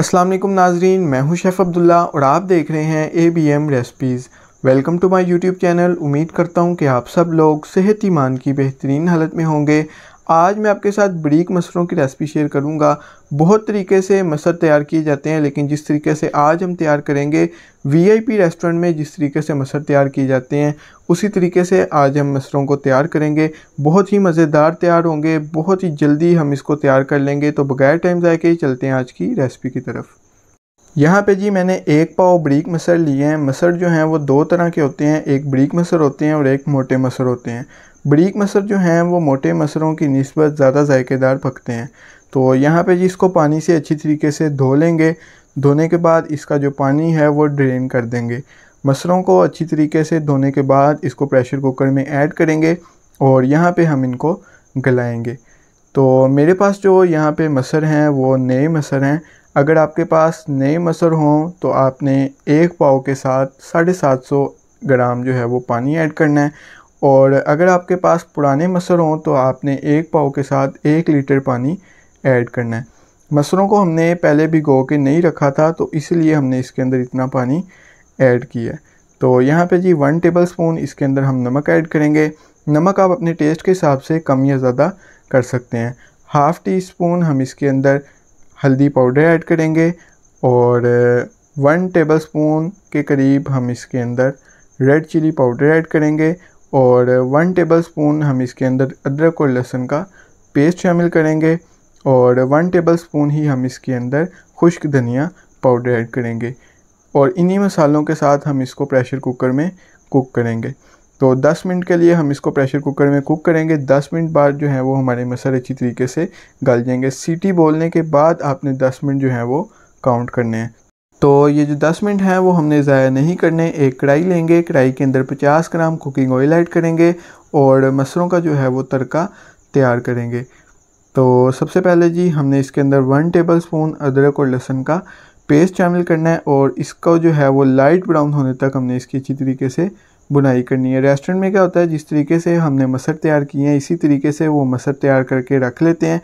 असलम नाजरीन मैं हूं शेफ़ अब्दुल्ला और आप देख रहे हैं A B M recipes welcome to my YouTube channel उम्मीद करता हूँ कि आप सब लोग सेहत ईमान की बेहतरीन हालत में होंगे आज मैं आपके साथ बरीक मसरों की रेसिपी शेयर करूँगा बहुत तरीके से मसर तैयार किए जाते हैं लेकिन जिस तरीके से आज हम तैयार करेंगे वीआईपी रेस्टोरेंट में जिस तरीके से मसर तैयार किए जाते हैं उसी तरीके से आज हम मसरों को तैयार करेंगे बहुत ही मज़ेदार तैयार होंगे बहुत ही जल्दी हम इसको तैयार कर लेंगे तो बगैर टाइम जाए के ही चलते हैं आज की रेसिपी की तरफ यहाँ पे जी मैंने एक पाव ब्रिक मसर लिए हैं मसर जो हैं वो दो तरह के होते हैं एक ब्रिक मसर होते हैं और एक मोटे मसर होते हैं ब्रिक मसर जो हैं वो मोटे मसरों की नस्बत ज़्यादा जायकेदार पकते हैं तो यहाँ पे जी इसको पानी से अच्छी तरीके से धो लेंगे धोने के बाद इसका जो पानी है वो ड्रेन कर देंगे मसरों को अच्छी तरीके से धोने के बाद इसको प्रेशर कुकर में ऐड करेंगे और यहाँ पर हम इनको गलाएँगे तो मेरे पास जो यहाँ पर मसर हैं वो नए मसर हैं अगर आपके पास नए मसर हों तो आपने एक पाव के साथ साढ़े सात सौ ग्राम जो है वो पानी ऐड करना है और अगर आपके पास पुराने मसर हों तो आपने एक पाव के साथ एक लीटर पानी ऐड करना है मसरों को हमने पहले भिगो के नहीं रखा था तो इसलिए हमने इसके अंदर इतना पानी ऐड किया है तो यहाँ पे जी वन टेबल स्पून इसके अंदर हम नमक ऐड करेंगे नमक आप अपने टेस्ट के हिसाब से कम या ज़्यादा कर सकते हैं हाफ़ टी स्पून हम इसके अंदर हल्दी पाउडर ऐड करेंगे और वन टेबल स्पून के करीब हम इसके अंदर रेड चिली पाउडर ऐड करेंगे और वन टेबल स्पून हम इसके अंदर अदरक और लहसुन का पेस्ट शामिल करेंगे और वन टेबल स्पून ही हम इसके अंदर खुश्क धनिया पाउडर ऐड करेंगे और इन्हीं मसालों के साथ हम इसको प्रेशर कुकर में कुक करेंगे तो 10 मिनट के लिए हम इसको प्रेशर कुकर में कुक करेंगे 10 मिनट बाद जो है वो हमारे मसर अच्छी तरीके से गल जाएंगे सीटी बोलने के बाद आपने 10 मिनट जो है वो काउंट करने हैं तो ये जो 10 मिनट हैं वो हमने ज़ाया नहीं करने एक कढ़ाई लेंगे कढ़ाई के अंदर 50 ग्राम कुकिंग ऑयल ऐड करेंगे और मसरों का जो है वो तड़का तैयार करेंगे तो सबसे पहले जी हमने इसके अंदर वन टेबल स्पून अदरक और लहसुन का पेस्ट शामिल करना है और इसका जो है वो लाइट ब्राउन होने तक हमने इसकी अच्छी तरीके से बुनाई करनी है रेस्टोरेंट में क्या होता है जिस तरीके से हमने मसर तैयार किए हैं इसी तरीके से वो मसर तैयार करके रख लेते हैं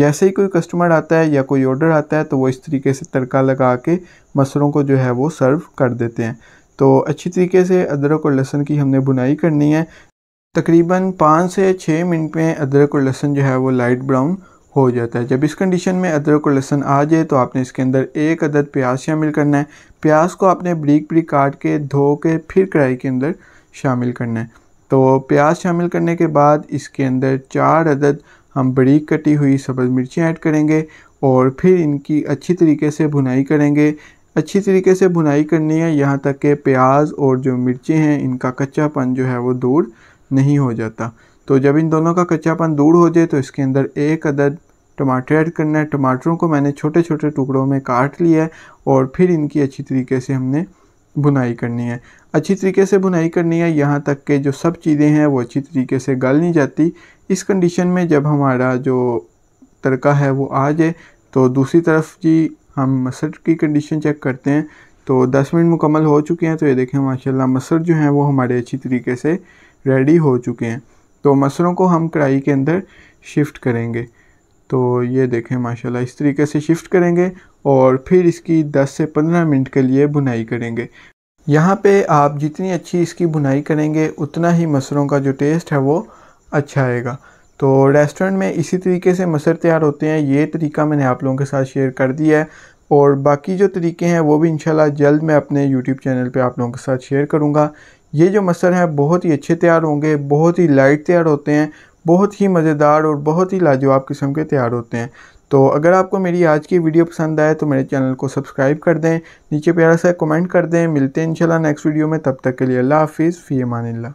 जैसे ही कोई कस्टमर आता है या कोई ऑर्डर आता है तो वो इस तरीके से तड़का लगा के मसरों को जो है वो सर्व कर देते हैं तो अच्छी तरीके से अदरक और लहसुन की हमने बुनाई करनी है तकरीबन पाँच से छः मिनट में अदरक और लहसुन जो है वो लाइट ब्राउन हो जाता है जब इस कंडीशन में अदरक और लहसन आ जाए तो आपने इसके अंदर एक अदद प्याज शामिल करना है प्याज को आपने ब्रीक ब्रीक काट के धो के फिर कढ़ाई के अंदर शामिल करना है तो प्याज शामिल करने के बाद इसके अंदर चार अदद हम ब्रीक कटी हुई सब्ज़ मिर्ची ऐड करेंगे और फिर इनकी अच्छी तरीके से भुनाई करेंगे अच्छी तरीके से भुनाई करनी है यहाँ तक कि प्याज और जो मिर्ची हैं इनका कच्चापन जो है वो दूर नहीं हो जाता तो जब इन दोनों का कच्चापन दूर हो जाए तो इसके अंदर एक अदद टमाटर ऐड करना है टमाटरों को मैंने छोटे छोटे टुकड़ों में काट लिया है और फिर इनकी अच्छी तरीके से हमने बुनाई करनी है अच्छी तरीके से बुनाई करनी है यहाँ तक के जो सब चीज़ें हैं वो अच्छी तरीके से गल नहीं जाती इस कंडीशन में जब हमारा जो तड़का है वो आ जाए तो दूसरी तरफ जी हम मसर की कंडीशन चेक करते हैं तो 10 मिनट मुकम्मल हो चुके हैं तो ये देखें माशाल्लाह मसर जो हैं वो हमारे अच्छी तरीके से रेडी हो चुके हैं तो मसरों को हम कढ़ाई के अंदर शिफ्ट करेंगे तो ये देखें माशाल्लाह इस तरीके से शिफ्ट करेंगे और फिर इसकी 10 से 15 मिनट के लिए बुनाई करेंगे यहाँ पे आप जितनी अच्छी इसकी बुनाई करेंगे उतना ही मसरों का जो टेस्ट है वो अच्छा आएगा तो रेस्टोरेंट में इसी तरीके से मसर तैयार होते हैं ये तरीका मैंने आप लोगों के साथ शेयर कर दिया है और बाकी जो तरीके हैं वो भी इंशाल्लाह जल्द मैं अपने यूट्यूब चैनल पर आप लोगों के साथ शेयर करूँगा ये जो मसर हैं बहुत ही अच्छे तैयार होंगे बहुत ही लाइट तैयार होते हैं बहुत ही मज़ेदार और बहुत ही लाजवाब किस्म के तैयार होते हैं तो अगर आपको मेरी आज की वीडियो पसंद आए तो मेरे चैनल को सब्सक्राइब कर दें नीचे प्यारा सा कमेंट कर दें मिलते हैं इंशाल्लाह नेक्स्ट वीडियो में तब तक के लिए अल्लाह हाफिज़ फ़ी अमान